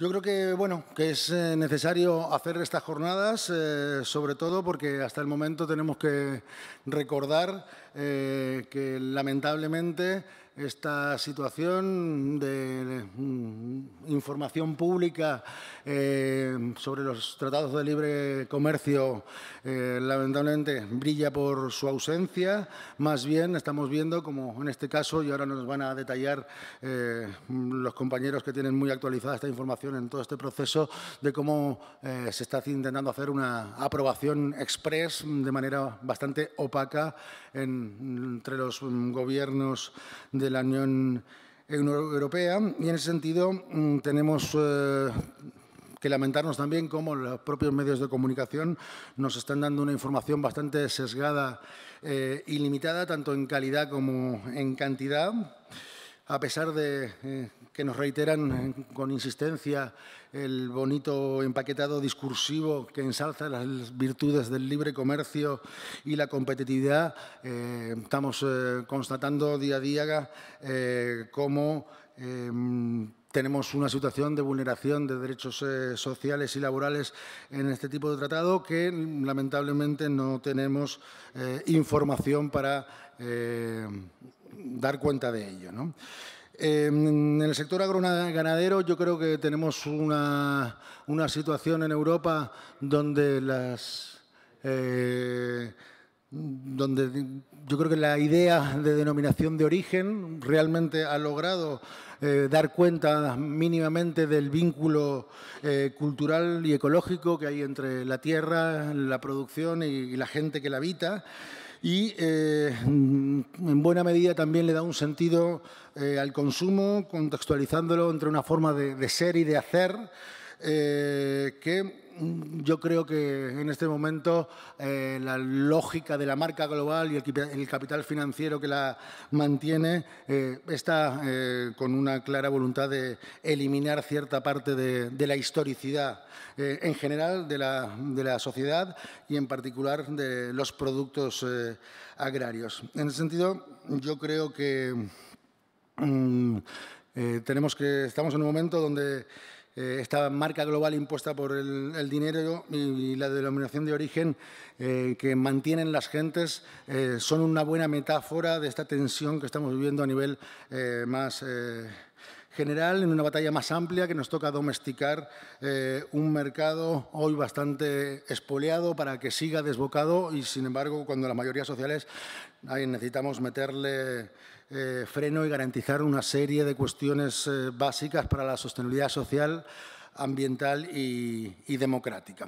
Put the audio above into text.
Yo creo que, bueno, que es eh, necesario hacer estas jornadas, eh, sobre todo porque hasta el momento tenemos que recordar eh, que lamentablemente esta situación de mm, información pública eh, sobre los tratados de libre comercio eh, lamentablemente brilla por su ausencia. Más bien estamos viendo como en este caso, y ahora nos van a detallar eh, los compañeros que tienen muy actualizada esta información en todo este proceso, de cómo se está intentando hacer una aprobación express de manera bastante opaca entre los gobiernos de de la Unión Europea y en ese sentido mm, tenemos eh, que lamentarnos también cómo los propios medios de comunicación nos están dando una información bastante sesgada eh, y limitada, tanto en calidad como en cantidad a pesar de eh, que nos reiteran eh, con insistencia el bonito empaquetado discursivo que ensalza las virtudes del libre comercio y la competitividad, eh, estamos constatando día a día cómo tenemos una situación de vulneración de derechos sociales y laborales en este tipo de tratado que lamentablemente no tenemos información para dar cuenta de ello. en el sector agroganadero yo creo que tenemos una, una situación en Europa donde las... Eh, donde yo creo que la idea de denominación de origen realmente ha logrado eh, dar cuenta mínimamente del vínculo eh, cultural y ecológico que hay entre la tierra, la producción y la gente que la habita y eh, en buena medida también le da un sentido eh, al consumo, contextualizándolo entre una forma de, ser y de hacer eh, que Mm, yo creo que en este momento eh, la lógica de la marca global y el, capital financiero que la mantiene eh, está eh, con una clara voluntad de eliminar cierta parte de, la historicidad en general de la, sociedad y en particular de los productos agrarios. En ese sentido, yo creo que mm, tenemos que estamos en un momento donde eh, esta marca global impuesta por el, dinero y, la denominación de origen eh, que mantienen las gentes eh, son una buena metáfora de esta tensión que estamos viviendo a nivel más general en una batalla más amplia que nos toca domesticar eh, un mercado hoy bastante espoleado para que siga desbocado y, sin embargo, cuando las mayorías sociales necesitamos meterle eh, freno y garantizar una serie de cuestiones eh, básicas para la sostenibilidad social, ambiental y democrática.